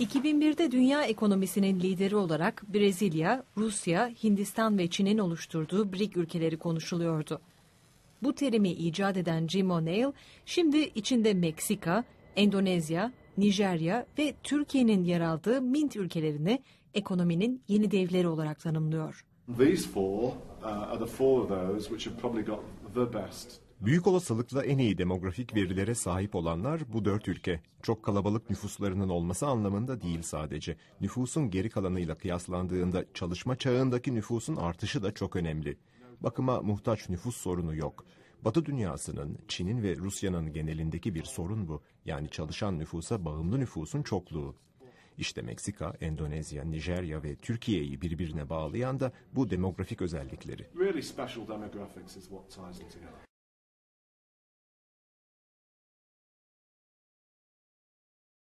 2001'de dünya ekonomisinin lideri olarak Brezilya, Rusya, Hindistan ve Çin'in oluşturduğu BRIC ülkeleri konuşuluyordu. Bu terimi icat eden Jim O'Neill, şimdi içinde Meksika, Endonezya, Nijerya ve Türkiye'nin yer aldığı Mint ülkelerini ekonominin yeni devleri olarak tanımlıyor. These four uh, are the four of those which have probably got the best Büyük olasılıkla en iyi demografik verilere sahip olanlar bu dört ülke. Çok kalabalık nüfuslarının olması anlamında değil sadece. Nüfusun geri kalanıyla kıyaslandığında çalışma çağındaki nüfusun artışı da çok önemli. Bakıma muhtaç nüfus sorunu yok. Batı dünyasının, Çin'in ve Rusya'nın genelindeki bir sorun bu. Yani çalışan nüfusa bağımlı nüfusun çokluğu. İşte Meksika, Endonezya, Nijerya ve Türkiye'yi birbirine bağlayan da bu demografik özellikleri.